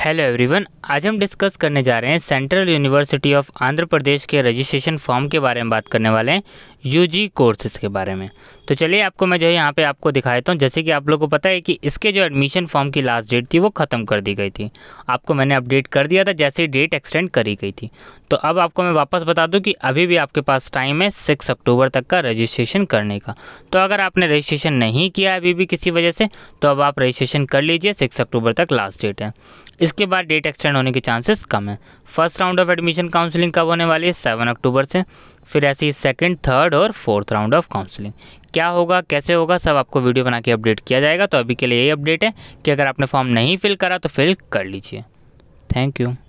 hello everyone आज हम discuss करने जा रहे हैं central university of Andhra Pradesh के रजिस्ट्रेशन फॉर्म के बारे में बात करने वाले हैं यूजी कोर्सेज के बारे में तो चलिए आपको मैं जो है यहाँ पे आपको दिखाता हूँ जैसे कि आप लोगों को पता है कि इसके जो एडमिशन फॉर्म की लास्ट डेट थी वो ख़त्म कर दी गई थी आपको मैंने अपडेट कर दिया था जैसे ही डेट एक्सटेंड करी गई थी तो अब आपको मैं वापस बता दूँ कि अभी भी आपके पास टाइम है सिक्स अक्टूबर तक का रजिस्ट्रेशन करने का तो अगर आपने रजिस्ट्रेशन नहीं किया अभी भी किसी वजह से तो अब आप रजिस्ट्रेशन कर लीजिए सिक्स अक्टूबर तक लास्ट डेट है इसके बाद डेट एक्सटेंड होने के चांसेस कम है first round of admission counselling कब होने वाली है सेवन अक्टूबर से फिर ऐसे ही सेकेंड थर्ड और फोर्थ राउंड ऑफ काउंसलिंग क्या होगा कैसे होगा सब आपको वीडियो बना के अपडेट किया जाएगा तो अभी के लिए यही अपडेट है कि अगर आपने फॉर्म नहीं फिल करा तो फिल कर लीजिए थैंक यू